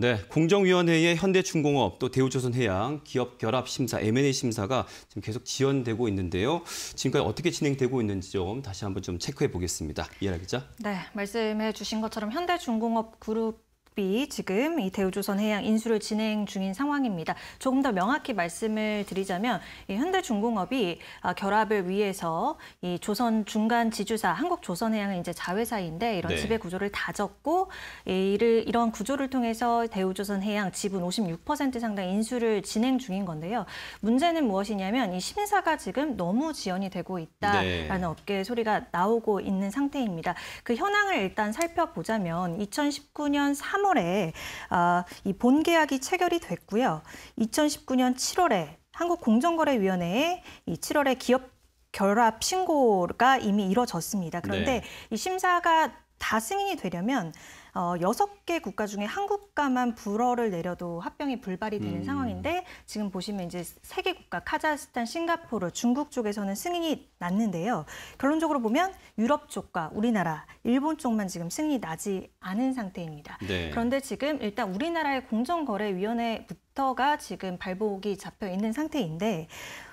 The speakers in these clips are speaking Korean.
네, 공정위원회의 현대중공업 또 대우조선해양 기업 결합 심사 M&A 심사가 지금 계속 지연되고 있는데요. 지금까지 어떻게 진행되고 있는지 좀 다시 한번 좀 체크해 보겠습니다. 이해라 기죠 네, 말씀해 주신 것처럼 현대중공업 그룹 비 지금 이 대우조선 해양 인수를 진행 중인 상황입니다. 조금 더 명확히 말씀을 드리자면 현대중공업이 아, 결합을 위해서 이 조선 중간 지주사 한국조선해양은 이제 자회사인데 이런 네. 지배 구조를 다졌고 이를 이런 구조를 통해서 대우조선 해양 지분 56% 상당 인수를 진행 중인 건데요. 문제는 무엇이냐면 이 심사가 지금 너무 지연이 되고 있다라는 네. 업계 소리가 나오고 있는 상태입니다. 그 현황을 일단 살펴보자면 2019년 3 3월에 어, 이 본계약이 체결이 됐고요. 2019년 7월에 한국공정거래위원회에 이 7월에 기업 결합 신고가 이미 이뤄졌습니다. 그런데 네. 이 심사가 다 승인이 되려면 어, 섯개 국가 중에 한국과만 불어를 내려도 합병이 불발이 되는 음. 상황인데 지금 보시면 이제 세개 국가 카자흐스탄, 싱가포르, 중국 쪽에서는 승인이 났는데요. 결론적으로 보면 유럽 쪽과 우리나라, 일본 쪽만 지금 승인이 나지 않은 상태입니다. 네. 그런데 지금 일단 우리나라의 공정거래위원회부터가 지금 발복이 잡혀 있는 상태인데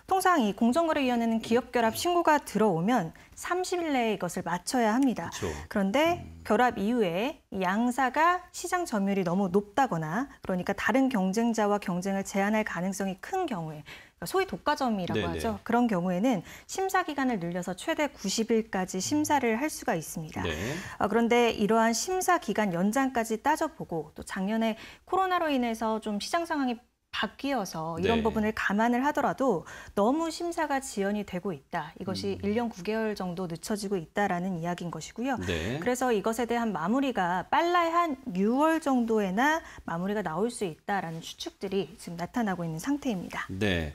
통상 이 공정거래위원회는 기업결합 신고가 들어오면 30일 내에 이것을 맞춰야 합니다. 그렇죠. 그런데 음. 결합 이후에 양사가 시장 점유율이 너무 높다거나 그러니까 다른 경쟁자와 경쟁을 제한할 가능성이 큰 경우에 그러니까 소위 독과점이라고 네네. 하죠. 그런 경우에는 심사 기간을 늘려서 최대 90일까지 심사를 할 수가 있습니다. 네. 어, 그런데 이러한 심사 기간 연장까지 따져보고 또 작년에 코로나로 인해서 좀 시장 상황이 바뀌어서 이런 네. 부분을 감안을 하더라도 너무 심사가 지연이 되고 있다. 이것이 음. 1년 9개월 정도 늦춰지고 있다라는 이야기인 것이고요. 네. 그래서 이것에 대한 마무리가 빨라야 한 6월 정도에나 마무리가 나올 수 있다라는 추측들이 지금 나타나고 있는 상태입니다. 네.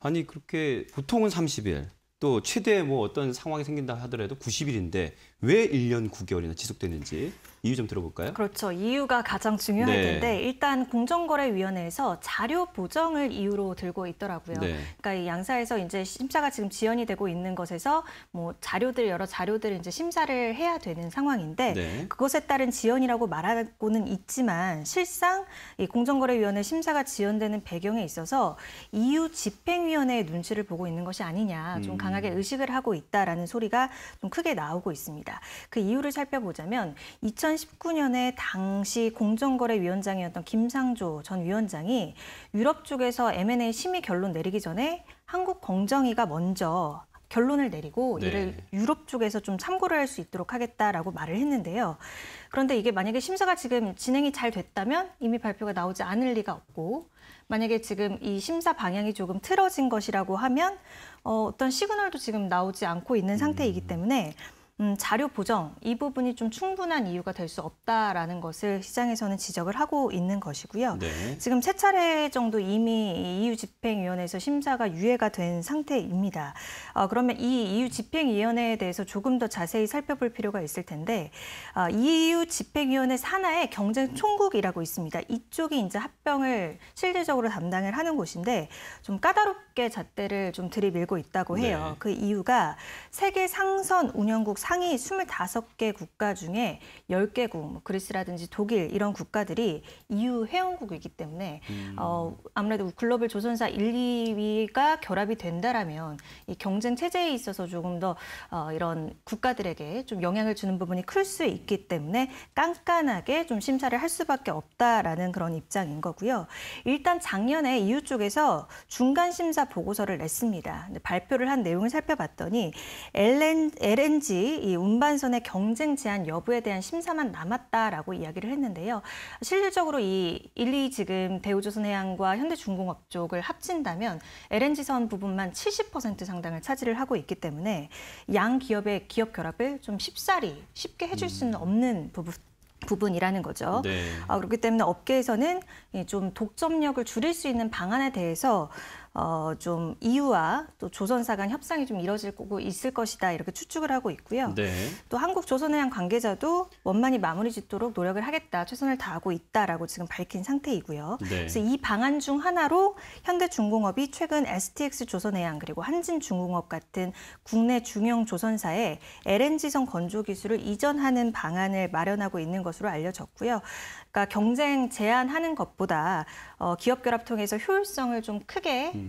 아니 그렇게 보통은 30일, 또 최대 뭐 어떤 상황이 생긴다 하더라도 90일인데 왜 1년 9개월이나 지속되는지 이유 좀 들어볼까요? 그렇죠. 이유가 가장 중요할 네. 텐데 일단 공정거래위원회에서 자료 보정을 이유로 들고 있더라고요. 네. 그러니까 이 양사에서 이제 심사가 지금 지연이 되고 있는 것에서 뭐 자료들 여러 자료들 이제 심사를 해야 되는 상황인데 네. 그것에 따른 지연이라고 말하고는 있지만 실상 이 공정거래위원회 심사가 지연되는 배경에 있어서 이유 집행위원회의 눈치를 보고 있는 것이 아니냐 좀 음. 강하게 의식을 하고 있다라는 소리가 좀 크게 나오고 있습니다. 그 이유를 살펴보자면 2019년에 당시 공정거래위원장이었던 김상조 전 위원장이 유럽 쪽에서 M&A 심의 결론 내리기 전에 한국 공정위가 먼저 결론을 내리고 네. 이를 유럽 쪽에서 좀 참고를 할 수 있도록 하겠다라고 말을 했는데요. 그런데 이게 만약에 심사가 지금 진행이 잘 됐다면 이미 발표가 나오지 않을 리가 없고 만약에 지금 이 심사 방향이 조금 틀어진 것이라고 하면 어, 어떤 시그널도 지금 나오지 않고 있는 상태이기 음. 때문에 음. 음, 자료 보정 이 부분이 좀 충분한 이유가 될 수 없다라는 것을 시장에서는 지적을 하고 있는 것이고요. 네. 지금 세 차례 정도 이미 EU 집행위원회에서 심사가 유예가 된 상태입니다. 어, 그러면 이 EU 집행위원회에 대해서 조금 더 자세히 살펴볼 필요가 있을 텐데 어, EU 집행위원회 산하에 경쟁총국이라고 있습니다. 이쪽이 이제 합병을 실질적으로 담당을 하는 곳인데 좀 까다롭게 잣대를 좀 들이밀고 있다고 해요. 네. 그 이유가 세계 상선 운영국 상위 25개 국가 중에 10개국, 뭐 그리스라든지 독일 이런 국가들이 EU 회원국이기 때문에 음. 어, 아무래도 글로벌 조선사 1, 2위가 결합이 된다라면 이 경쟁 체제에 있어서 조금 더 어, 이런 국가들에게 좀 영향을 주는 부분이 클 수 있기 때문에 깐깐하게 좀 심사를 할 수밖에 없다라는 그런 입장인 거고요. 일단 작년에 EU 쪽에서 중간 심사 보고서를 냈습니다. 발표를 한 내용을 살펴봤더니 LN, l g 이 운반선의 경쟁 제한 여부에 대한 심사만 남았다라고 이야기를 했는데요. 실질적으로 이 1, 2 지금 대우조선해양과 현대중공업 쪽을 합친다면 LNG선 부분만 70% 상당을 차지를 하고 있기 때문에 양 기업의 기업 결합을 좀 쉽사리 쉽게 해줄 음. 수는 없는 부분. 부분이라는 거죠. 네. 아, 그렇기 때문에 업계에서는 좀 독점력을 줄일 수 있는 방안에 대해서 어, 좀이유와또 조선사 간 협상이 좀 이뤄질 거고 있을 것이다 이렇게 추측을 하고 있고요. 네. 또 한국 조선해양 관계자도 원만히 마무리 짓도록 노력을 하겠다, 최선을 다하고 있다라고 지금 밝힌 상태이고요. 네. 그래서 이 방안 중 하나로 현대중공업이 최근 STX 조선해양 그리고 한진중공업 같은 국내 중형 조선사에 LNG선 건조 기술을 이전하는 방안을 마련하고 있는 것으로 알려졌고요. 그러니까 경쟁 제한하는 것보다 어, 기업 결합 통해서 효율성을 좀 크게 음.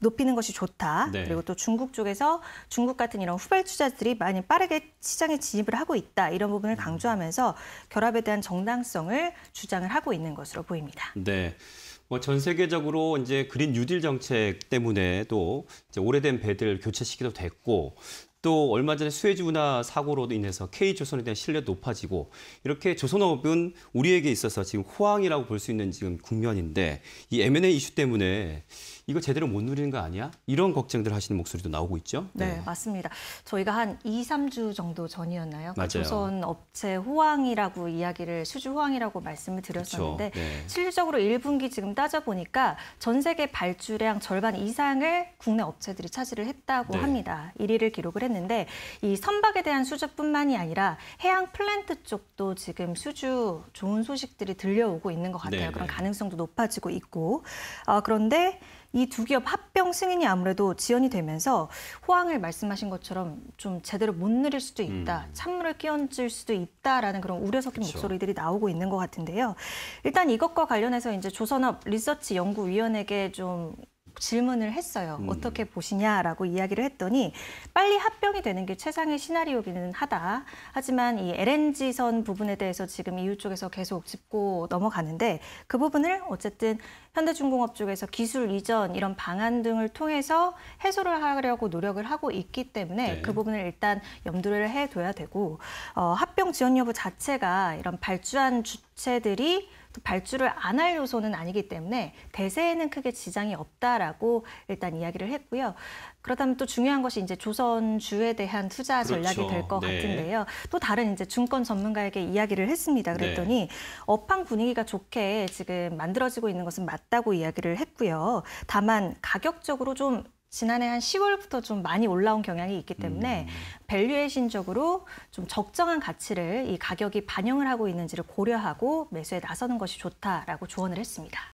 높이는 것이 좋다. 네. 그리고 또 중국 쪽에서 중국 같은 이런 후발 투자들이 많이 빠르게 시장에 진입을 하고 있다. 이런 부분을 강조하면서 결합에 대한 정당성을 주장을 하고 있는 것으로 보입니다. 네. 뭐전 세계적으로 이제 그린 뉴딜 정책 때문에 또 오래된 배들 교체 시기도 됐고 또 얼마 전에 수에즈 운하 사고로도 인해서 K조선에 대한 신뢰도 높아지고 이렇게 조선업은 우리에게 있어서 지금 호황이라고 볼 수 있는 지금 국면인데 이 M&A 이슈 때문에 이거 제대로 못 누리는 거 아니야? 이런 걱정들 하시는 목소리도 나오고 있죠. 네, 네. 맞습니다. 저희가 한 2, 3주 정도 전이었나요? 그 맞아요. 조선 업체 호황이라고 이야기를 수주 호황이라고 말씀을 드렸었는데 그렇죠. 네. 실질적으로 1분기 지금 따져 보니까 전 세계 발주량 절반 이상을 국내 업체들이 차지를 했다고 네. 합니다. 1위를 기록을 했는데 이 선박에 대한 수주뿐만이 아니라 해양 플랜트 쪽도 지금 수주 좋은 소식들이 들려오고 있는 것 같아요. 네, 네. 그런 가능성도 높아지고 있고 어, 그런데 이두 기업 합병 승인이 아무래도 지연이 되면서 호황을 말씀하신 것처럼 좀 제대로 못 누릴 수도 있다. 음. 찬물을 끼얹을 수도 있다라는 그런 우려 섞인 그렇 목소리들이 나오고 있는 것 같은데요. 일단 이것과 관련해서 이제 조선업 리서치 연구위원회에게 좀 질문을 했어요. 음. 어떻게 보시냐라고 이야기를 했더니 빨리 합병이 되는 게 최상의 시나리오기는 하다. 하지만 이 LNG선 부분에 대해서 지금 이 u 쪽에서 계속 짚고 넘어가는데 그 부분을 어쨌든 현대중공업 쪽에서 기술 이전 이런 방안 등을 통해서 해소를 하려고 노력을 하고 있기 때문에 네. 그 부분을 일단 염두를 해둬야 되고 어, 합병 지원 여부 자체가 이런 발주한 주체들이 발주를 안 할 요소는 아니기 때문에 대세에는 크게 지장이 없다라고 일단 이야기를 했고요. 그렇다면 또 중요한 것이 이제 조선주에 대한 투자 그렇죠. 전략이 될것 네. 같은데요. 또 다른 이제 증권 전문가에게 이야기를 했습니다. 네. 그랬더니 네. 업황 분위기가 좋게 지금 만들어지고 있는 것은 맞다고 이야기를 했고요. 다만 가격적으로 좀 지난해 한 10월부터 좀 많이 올라온 경향이 있기 때문에 음. 밸류에이션적으로 좀 적정한 가치를 이 가격이 반영을 하고 있는지를 고려하고 매수에 나서는 것이 좋다라고 조언을 했습니다.